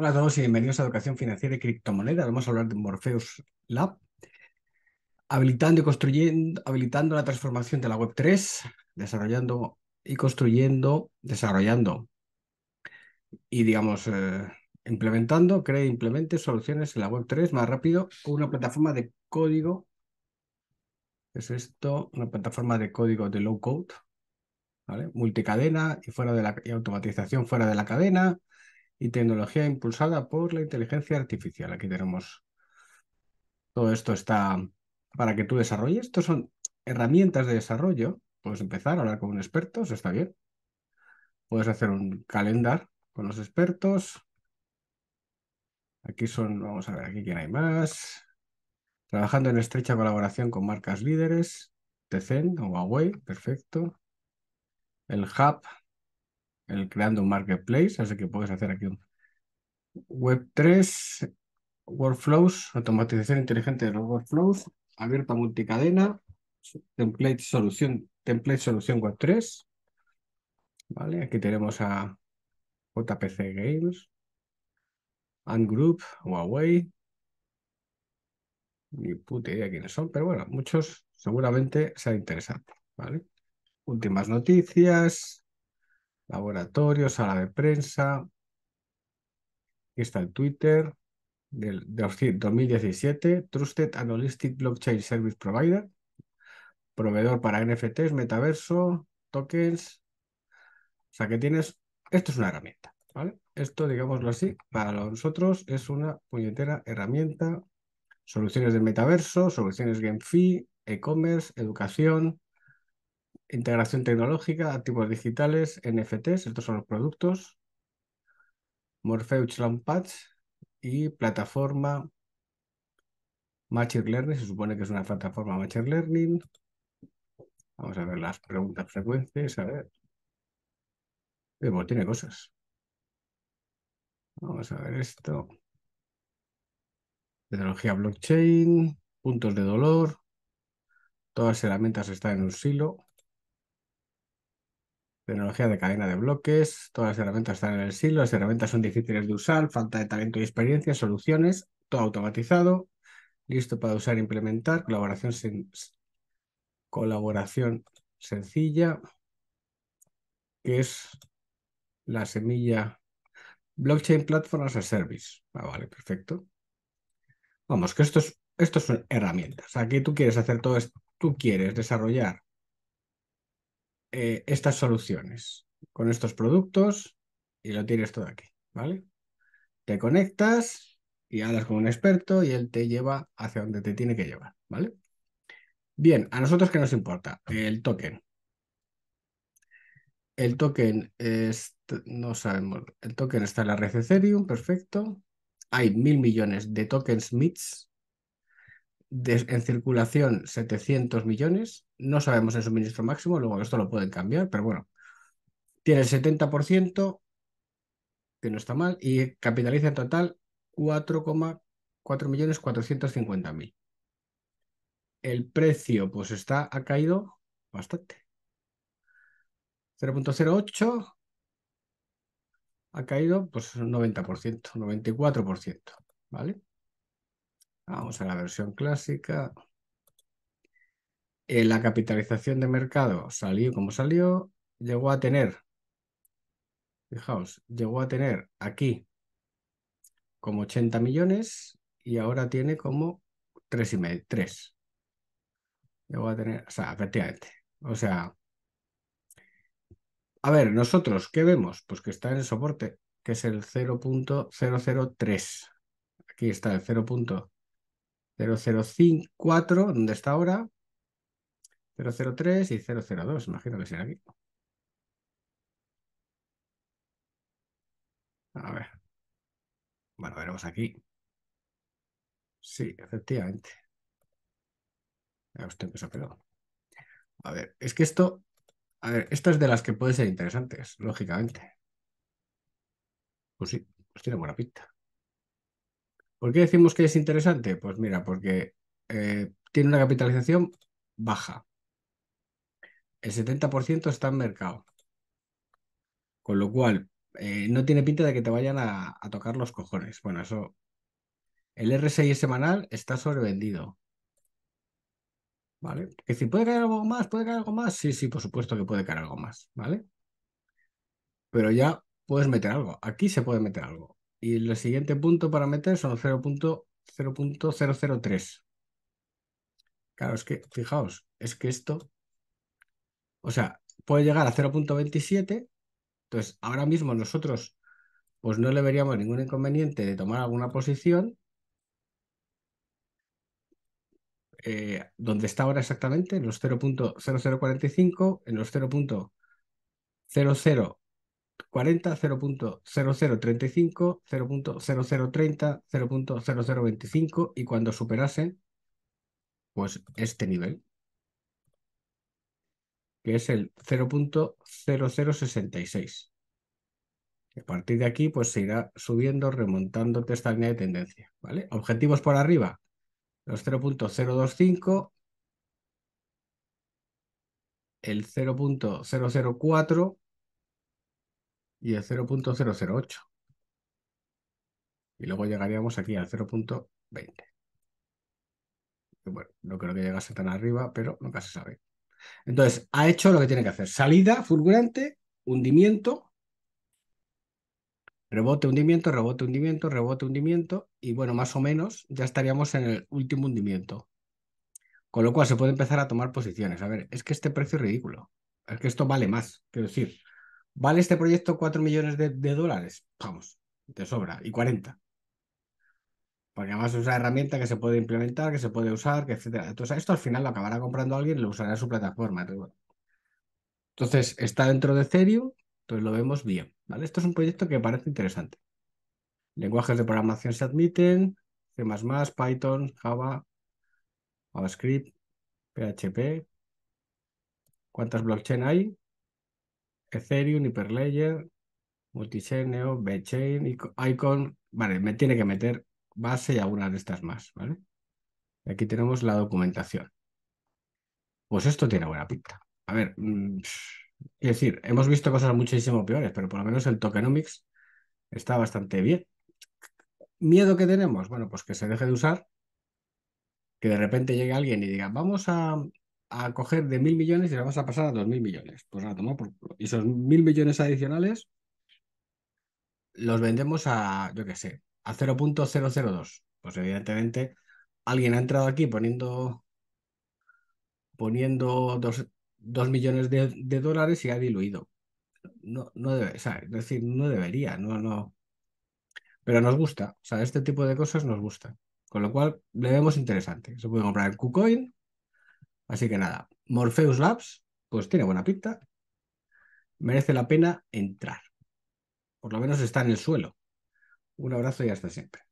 Hola a todos y bienvenidos a Educación Financiera y Criptomonedas. Vamos a hablar de Morpheus Lab, habilitando y construyendo, habilitando la transformación de la Web3, desarrollando y construyendo, desarrollando y, digamos, eh, implementando, cree e implemente soluciones en la Web3 más rápido con una plataforma de código. ¿Qué es esto? Una plataforma de código de low code, ¿vale? Multicadena y, fuera de la, y automatización fuera de la cadena y tecnología impulsada por la inteligencia artificial. Aquí tenemos todo esto está para que tú desarrolles. Estos son herramientas de desarrollo. Puedes empezar a hablar con un experto, está bien. Puedes hacer un calendar con los expertos. Aquí son, vamos a ver, aquí quién hay más. Trabajando en estrecha colaboración con marcas líderes, Tecen o Huawei, perfecto. El Hub, el creando un marketplace, así que puedes hacer aquí un Web3, workflows, automatización inteligente de los workflows, abierta multicadena, template solución, template solución Web3. Vale, aquí tenemos a JPC Games, and Group, Huawei. Ni puta idea quiénes son, pero bueno, muchos seguramente sean interesantes. ¿vale? Últimas noticias, laboratorio, sala de prensa. Aquí está el Twitter del, 2017, Trusted Analytic Blockchain Service Provider, proveedor para NFTs, metaverso, tokens. O sea que tienes, esto es una herramienta, ¿vale? Esto, digámoslo así, para nosotros es una puñetera herramienta. Soluciones de metaverso, soluciones GameFi, e-commerce, educación, integración tecnológica, activos digitales, NFTs, estos son los productos, Morpheus Patch y plataforma Machine Learning, se supone que es una plataforma Machine Learning. Vamos a ver las preguntas frecuentes, a ver. Eh, tiene cosas. Vamos a ver esto. Tecnología blockchain, puntos de dolor. Todas las herramientas están en un silo tecnología de cadena de bloques, todas las herramientas están en el silo, las herramientas son difíciles de usar, falta de talento y experiencia, soluciones, todo automatizado, listo para usar e implementar, colaboración, colaboración sencilla, que es la semilla Blockchain Platform as a Service. Ah, vale, perfecto. Vamos, que estos, estos son herramientas. Aquí tú quieres hacer todo esto, tú quieres desarrollar eh, estas soluciones con estos productos y lo tienes todo aquí, ¿vale? Te conectas y hablas con un experto y él te lleva hacia donde te tiene que llevar, ¿vale? Bien, a nosotros que nos importa? El token. El token es, no sabemos, el token está en la red Ethereum, perfecto. Hay mil millones de tokens MITs, en circulación 700 millones, no sabemos el suministro máximo, luego esto lo pueden cambiar, pero bueno, tiene el 70%, que no está mal, y capitaliza en total 4,4 millones 450 El precio pues está, ha caído bastante. 0.08 ha caído pues un 90%, 94%, ¿vale? Vamos a la versión clásica. la capitalización de mercado salió como salió, llegó a tener, fijaos, llegó a tener aquí como 80 millones y ahora tiene como 3 y medio, 3. Llegó a tener, o sea, efectivamente. O sea, a ver, nosotros, ¿qué vemos? Pues que está en el soporte, que es el 0.003. Aquí está el 0. 0054, ¿dónde está ahora? 003 y 002, imagino que serán aquí. A ver. Bueno, veremos aquí. Sí, efectivamente. Ya usted empezó, pero... A ver, es que esto... A ver, esto es de las que pueden ser interesantes, lógicamente. Pues sí, pues tiene buena pinta. ¿Por qué decimos que es interesante? Pues mira, porque eh, tiene una capitalización baja. El 70% está en mercado. Con lo cual, eh, no tiene pinta de que te vayan a, tocar los cojones. Bueno, eso. El RSI semanal está sobrevendido. ¿Vale? Que si puede caer algo más, puede caer algo más. Sí, sí, por supuesto que puede caer algo más. ¿Vale? Pero ya puedes meter algo. Aquí se puede meter algo. Y el siguiente punto para meter son 0.003. Claro, es que, fijaos, es que esto, o sea, puede llegar a 0.27. Entonces, ahora mismo nosotros, pues no le veríamos ningún inconveniente de tomar alguna posición. Eh, donde está ahora exactamente, en los 0.0045, en los 0.00. 40, 0.0035, 0.0030, 0.0025 y cuando superasen pues este nivel, que es el 0.0066. A partir de aquí pues se irá subiendo, remontando esta línea de tendencia, ¿vale? Objetivos por arriba, los 0.025, el 0.004 y el 0.008. Y luego llegaríamos aquí al 0.20. Bueno, no creo que llegase tan arriba, pero nunca se sabe. Entonces, ha hecho lo que tiene que hacer. Salida, fulgurante, hundimiento, rebote, hundimiento, rebote, hundimiento, rebote, hundimiento. Y bueno, más o menos ya estaríamos en el último hundimiento. Con lo cual se puede empezar a tomar posiciones. A ver, es que este precio es ridículo. Es que esto vale más. Quiero decir, ¿Vale este proyecto 4 millones de, dólares? Vamos, te sobra. Y 40. Porque además es una herramienta que se puede implementar, que se puede usar, que etcétera. Entonces, esto al final lo acabará comprando alguien y lo usará en su plataforma. Entonces, está dentro de serio entonces lo vemos bien. ¿vale? Esto es un proyecto que parece interesante. Lenguajes de programación se admiten, C++, Python, Java, JavaScript, PHP. ¿Cuántas blockchain hay? Ethereum, Hyperledger, Multichain, Neo, y Icon. Vale, me tiene que meter base y algunas de estas más, ¿vale? Aquí tenemos la documentación. Pues esto tiene buena pinta. A ver, mm, es decir, hemos visto cosas muchísimo peores, pero por lo menos el tokenomics está bastante bien. ¿Miedo que tenemos? Bueno, pues que se deje de usar, que de repente llegue alguien y diga, vamos a a coger de mil millones y la vas a pasar a dos mil millones. Pues la tomar por Y esos mil millones adicionales los vendemos a, yo qué sé, a 0.002. Pues evidentemente alguien ha entrado aquí poniendo poniendo dos, millones de, dólares y ha diluido. No, no debe, es decir, no debería, no, no. Pero nos gusta, o sea, este tipo de cosas nos gusta. Con lo cual le vemos interesante. Se puede comprar en KuCoin, Así que nada, Morpheus Labs, pues tiene buena pinta. Merece la pena entrar. Por lo menos está en el suelo. Un abrazo y hasta siempre.